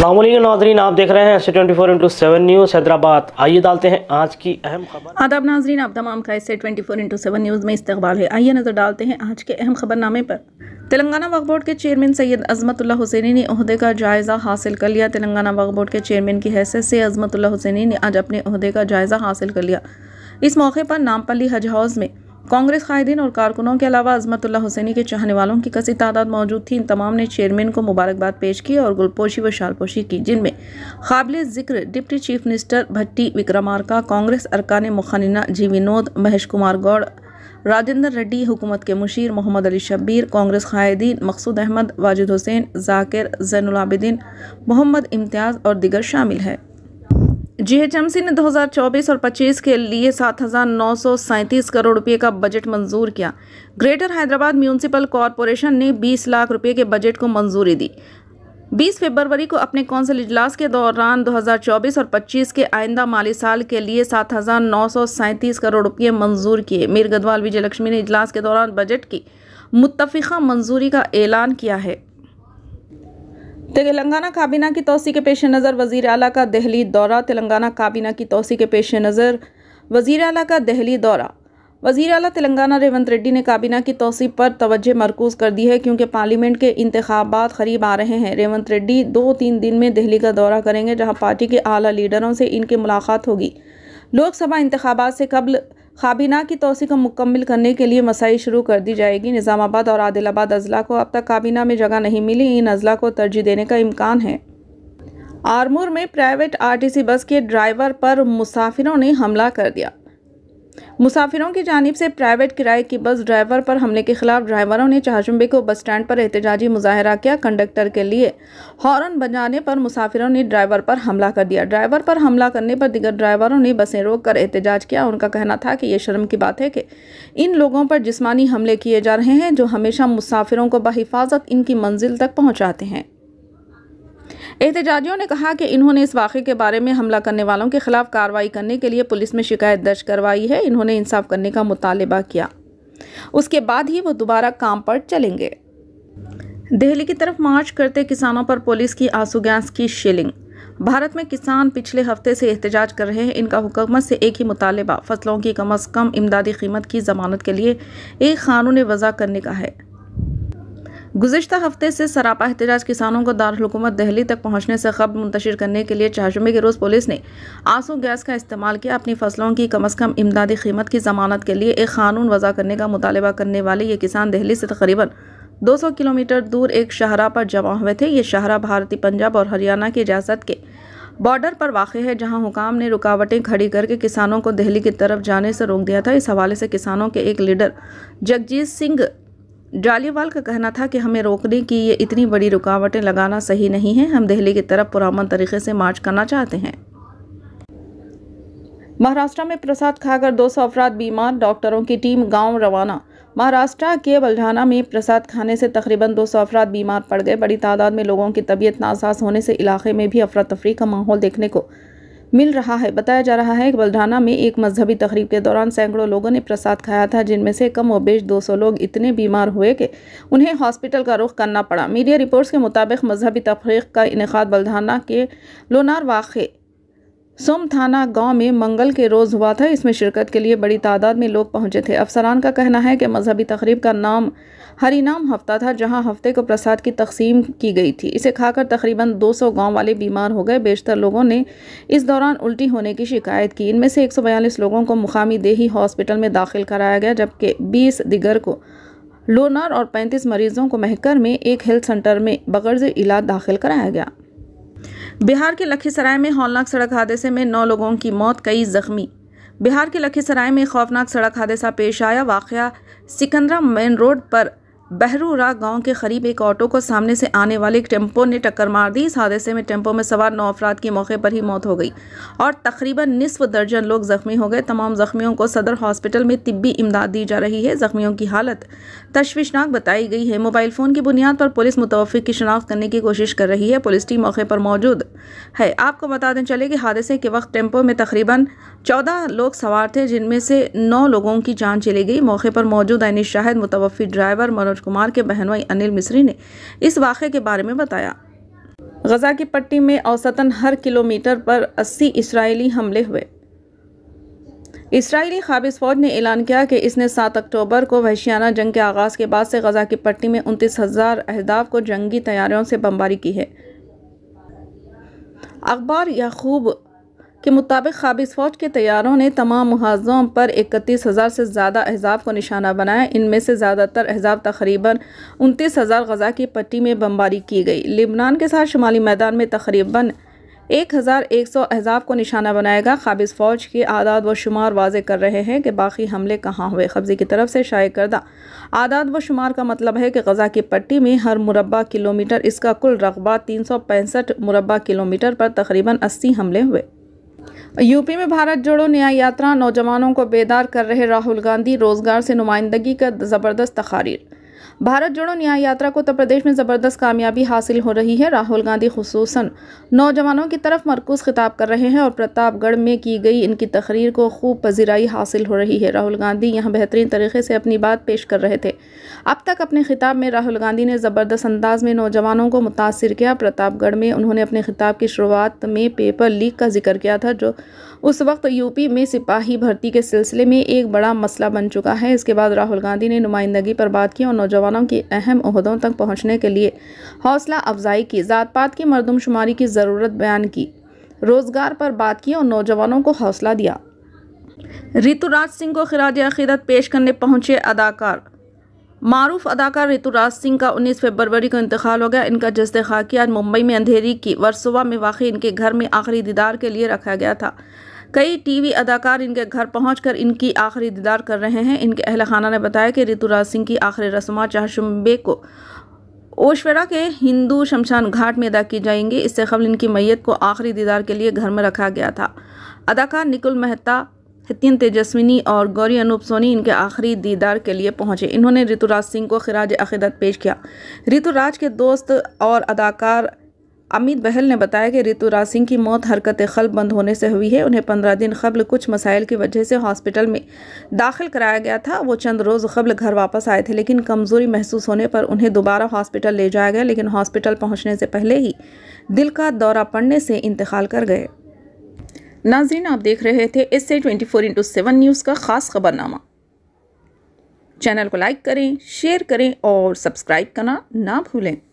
नामोलिन नाजरीन आप देख रहे हैं C twenty four into seven news Hyderabad आइए डालते हैं आज की अहम खबर आदाब नाजरीन आप तमाम का इससे twenty four into seven news में इस्तेबाल है आइए नज़र डालते हैं आज के अहम खबरनामे पर तेलंगाना वक्फ बोर्ड के चेयरमैन सैयद अजमतुल्ला हुसैनी ने अहदे का जायज़ा हासिल कर लिया तेलंगाना वक्फ बोर्ड के चेयरमैन की हैसियत से अजमतुल्ला हुसैनी ने आज अपने अहदे का जायज़ा हासिल कर लिया इस मौके पर नामपल्ली हज हाउस में कांग्रेस कायदीन और कारकुनों के अलावा अजमतुल्ला हुसैनी के चाहने वालों की कसी तादाद मौजूद थी इन तमाम ने चेयरमैन को मुबारकबाद पेश की और गुलपोशी व शालपोशी की जिनमें काबिल जिक्र deputy chief minister Bhatti Vikramarka Congress अरकान मुखानिना जी विनोद महेश कुमार गौड़ राजेंद्र रेड्डी हुकूमत के मुशीर मोहम्मद अली शब्बीर कांग्रेस कायदीन मकसूद अहमद वाजिद हुसैन जाकिर जैनलाबिदीन मोहम्मद इम्तियाज़ और दिगर शामिल है जीएचएमसी ने 2024 और 25 के लिए सात करोड़ रुपए का बजट मंजूर किया ग्रेटर हैदराबाद म्यूनसिपल कॉरपोरेशन ने 20 लाख रुपए के बजट को मंजूरी दी 20 फरवरी को अपने कौंसिल इजलास के दौरान 2024 और 25 के आइंदा माली साल के लिए सात करोड़ रुपये मंजूर किए मीर गदवाल विजय लक्ष्मी ने इजलास के दौरान बजट की मुतफ़ा मंजूरी का ऐलान किया है तेलंगाना काबीना की तोसी के पेश नज़र वज़ी अली का दहली दौरा तेलंगाना काबीना की तोसी के पेश नज़र वज़ी अली का दहली दौरा वजीर अली तेलंगाना रेवंत रेड्डी ने काबीना की तोसी पर तोज्ह मरकूज कर दी है क्योंकि पार्लियामेंट के इंतबात करीब आ रहे हैं रेवंत रेड्डी दो तीन दिन में दहली का दौरा करेंगे जहाँ पार्टी के अली लीडरों से इनकी मुलाकात होगी लोकसभा इंतबात से कबल काबीना की तोसी को मुकम्मल करने के लिए मसाई शुरू कर दी जाएगी निज़ामाबाद और आदिलाबाद अजला को अब तक काबीना में जगह नहीं मिली इन अजला को तरजीह देने का इम्कान है आरमूर में प्राइवेट आरटीसी बस के ड्राइवर पर मुसाफिरों ने हमला कर दिया मुसाफिरों की जानब से प्राइवेट किराए की बस ड्राइवर पर हमले के खिलाफ ड्राइवरों ने चहाशुम्बे को बस स्टैंड पर एहतजाजी मुजाहरा किया कंडक्टर के लिए हॉर्न बजाने पर मुसाफिरों ने ड्राइवर पर हमला कर दिया ड्राइवर पर हमला करने पर दिगर ड्राइवरों ने बसें रोक कर एहतजाज किया उनका कहना था कि यह शर्म की बात है कि इन लोगों पर जिसमानी हमले किए जा रहे हैं जो हमेशा मुसाफिरों को बहिफाजत इनकी मंजिल तक पहुँचाते हैं एहतजाजियों ने कहा कि इन्होंने इस वाक़े के बारे में हमला करने वालों के खिलाफ कार्रवाई करने के लिए पुलिस में शिकायत दर्ज करवाई है इन्होंने इंसाफ करने का मुतालबा किया उसके बाद ही वो दोबारा काम पर चलेंगे दिल्ली की तरफ मार्च करते किसानों पर पुलिस की आंसू गैस की शिलिंग भारत में किसान पिछले हफ्ते से एहतजाज कर रहे हैं इनका हुकूमत से एक ही मुतालबा फसलों की कम अज़ कम इमदादी कीमत की जमानत के लिए एक कानून वज़ा करने का है गुजशत हफ्ते से सरापा एहतजाज किसानों को दारकूमत दहली तक पहुँचने से खबर मुंतशिर करने के लिए चार के रोज़ पुलिस ने आंसू गैस का इस्तेमाल किया अपनी फसलों की कम अज़ कम इमदादी कीमत की जमानत के लिए एक कानून वज़ा करने का मुतालबा करने वाले ये किसान दहली से तकरीबन 200 किलोमीटर दूर एक शाहरा पर जमा हुए थे ये शाहरा भारतीय पंजाब और हरियाणा की रियासत के बॉर्डर पर वाक़ है जहां हुकाम ने रुकावटें खड़ी करके किसानों को दिल्ली की तरफ जाने से रोक दिया था इस हवाले से किसानों के एक लीडर जगजीत सिंह जालीवाल का कहना था कि हमें रोकने की ये इतनी बड़ी रुकावटें लगाना सही नहीं है हम दिल्ली की तरफ पुरामन तरीके से मार्च करना चाहते हैं महाराष्ट्र में प्रसाद खाकर 200 सौ अफराद बीमार डॉक्टरों की टीम गांव रवाना महाराष्ट्र के बल्ढाना में प्रसाद खाने से तकरीबन 200 सौ अफराद बीमार पड़ गए बड़ी तादाद में लोगों की तबीयत नासाज होने से इलाके में भी अफरा तफरी का माहौल देखने को मिल रहा है बताया जा रहा है कि बलढाना में एक मजहबी तकरीब के दौरान सैकड़ों लोगों ने प्रसाद खाया था जिनमें से कम व बेश 200 लोग इतने बीमार हुए कि उन्हें हॉस्पिटल का रुख करना पड़ा मीडिया रिपोर्ट्स के मुताबिक मजहबी तफरीक का इनका बलढाना के लोनार वाक़े सोम थाना गांव में मंगल के रोज़ हुआ था इसमें शिरकत के लिए बड़ी तादाद में लोग पहुंचे थे अफसरान का कहना है कि मजहबी तकरीब का नाम हरीनाम हफ्ता था जहां हफ्ते को प्रसाद की तकसीम की गई थी इसे खाकर तकरीबन 200 गांव वाले बीमार हो गए बेशतर लोगों ने इस दौरान उल्टी होने की शिकायत की इनमें से एक लोगों को मुकामी देही हॉस्पिटल में दाखिल कराया गया जबकि बीस दिगर को लोनर और पैंतीस मरीजों को महकर में एक हेल्थ सेंटर में बगर्ज इलाज दाखिल कराया गया बिहार के लखीसराय में हौलनाक सड़क हादसे में नौ लोगों की मौत कई जख्मी बिहार के लखीसराय में खौफनाक सड़क हादसा पेश आया वाक़ सिकंदरा मेन रोड पर बहरूरा गांव के करीब एक ऑटो को सामने से आने वाले एक टेम्पो ने टक्कर मार दी इस हादसे में टेम्पो में सवार नौ अफराद की मौके पर ही मौत हो गई और तकरीबन निसफ दर्जन लोग जख्मी हो गए तमाम जख्मियों को सदर हॉस्पिटल में तिब्बी इमदाद दी जा रही है जख्मियों की हालत तशवीशनाक बताई गई है मोबाइल फ़ोन की बुनियाद पर पुलिस मुतवफ़ की शनाख्त करने की कोशिश कर रही है पुलिस टीम मौके पर मौजूद है आपको बता दें चले कि हादसे के वक्त टेम्पो में तकरीबन चौदह लोग सवार थे जिनमें से नौ लोगों की जान चली गई मौके पर मौजूद आइनी शाहिद मुतवफ़ी ड्राइवर मनोज कुमार के बहनवाई अनिल मिश्री ने इस वाक़े के बारे में बताया गजा की पट्टी में औसतन हर किलोमीटर पर 80 इसराइली हमले हुए इसराइली खाबिज फौज ने ऐलान किया कि इसने 7 अक्टूबर को वहशियाना जंग के आगाज़ के बाद से गजा की पट्टी में उनतीस हज़ार अहदाफ को जंगी तैयारियों से बमबारी की है अखबार याकूब के मुताबिक खाबिज फौज के तैयारों ने तमाम मुहाजों पर इकतीस हज़ार से ज़्यादा एहजाब को निशाना बनाया इनमें से ज़्यादातर एहजाब तकरीबन उनतीस हज़ार गजा की पट्टी में बमबारी की गई लिबनान के साथ शुमाली मैदान में तकरीबन एक हज़ार एक सौ एहजाब को निशाना बनाएगा खाबिज फौज के आदाद व शुमार वाजे कर रहे हैं कि बाकी हमले कहाँ हुए कब्जे की तरफ से शाये करदा आदाद व शुमार का मतलब है कि गजा की पट्टी में हर मुरबा किलोमीटर इसका कुल रकबा तीन सौ पैंसठ मुरबा किलोमीटर पर तकरीबन अस्सी हमले हुए यूपी में भारत जोड़ो न्याय यात्रा नौजवानों को बेदार कर रहे राहुल गांधी रोजगार से नुमाइंदगी का ज़बरदस्त तकारीर भारत जोड़ो न्याय यात्रा को उत्तर तो प्रदेश में ज़बरदस्त कामयाबी हासिल हो रही है राहुल गांधी खसूस नौजवानों की तरफ मरकूज खिताब कर रहे हैं और प्रतापगढ़ में की गई इनकी तकरीर को खूब पजीराई हासिल हो रही है राहुल गांधी यहाँ बेहतरीन तरीके से अपनी बात पेश कर रहे थे अब तक अपने खिताब में राहुल गांधी ने ज़बरदस्त अंदाज में नौजवानों को मुतासर किया प्रतापगढ़ में उन्होंने अपने खिताब की शुरुआत में पेपर लीक का जिक्र किया था जो उस वक्त यूपी में सिपाही भर्ती के सिलसिले में एक बड़ा मसला बन चुका है इसके बाद राहुल गांधी ने नुमाइंदगी पर बात की और नौजवान नौजवानों की अहम अहदों तक पहुँचने के लिए हौसला अफजाई की ज़ात पात की मरदमशुमारी की ज़रूरत बयान की रोज़गार पर बात की और नौजवानों को हौसला दिया ऋतुराज सिंह को खराज अकीदत पेश करने पहुँचे अदाकार मारूफ अदाकार ऋतुराज सिंह का 19 फरवरी को इंतकाल हो गया इनका जज्द खाकी आज मुंबई में अंधेरी की वर्सोवा में वाकई इनके घर में आखिरी दीदार के लिए रखा गया था कई टीवी अदाकार इनके घर पहुंचकर इनकी आखिरी दीदार कर रहे हैं इनके अहल खाना ने बताया कि ऋतुराज सिंह की आखिरी रस्मा चाहशुम्बे को ओशवेरा के हिंदू शमशान घाट में अदा की जाएंगी इससे कबल इनकी मैयत को आखिरी दीदार के लिए घर में रखा गया था अदाकार निकुल मेहता हितिन तेजस्विनी और गौरी अनूप सोनी इनके आखिरी दीदार के लिए पहुंचे इन्होंने ऋतुराज सिंह को खराज अकीदत पेश किया ऋतुराज के दोस्त और अदाकार अमित बहल ने बताया कि ऋतुराज सिंह की मौत हरकत खल्ब बंद होने से हुई है उन्हें पंद्रह दिन कबल कुछ मसाइल की वजह से हॉस्पिटल में दाखिल कराया गया था वो चंद रोज़ कबल घर वापस आए थे लेकिन कमज़ोरी महसूस होने पर उन्हें दोबारा हॉस्पिटल ले जाया गया लेकिन हॉस्पिटल पहुँचने से पहले ही दिल का दौरा पड़ने से इंतकाल कर गए नाजीन आप देख रहे थे इससे twenty four into seven news का ख़ास खबरनामा चैनल को लाइक करें शेयर करें और सब्सक्राइब करना ना भूलें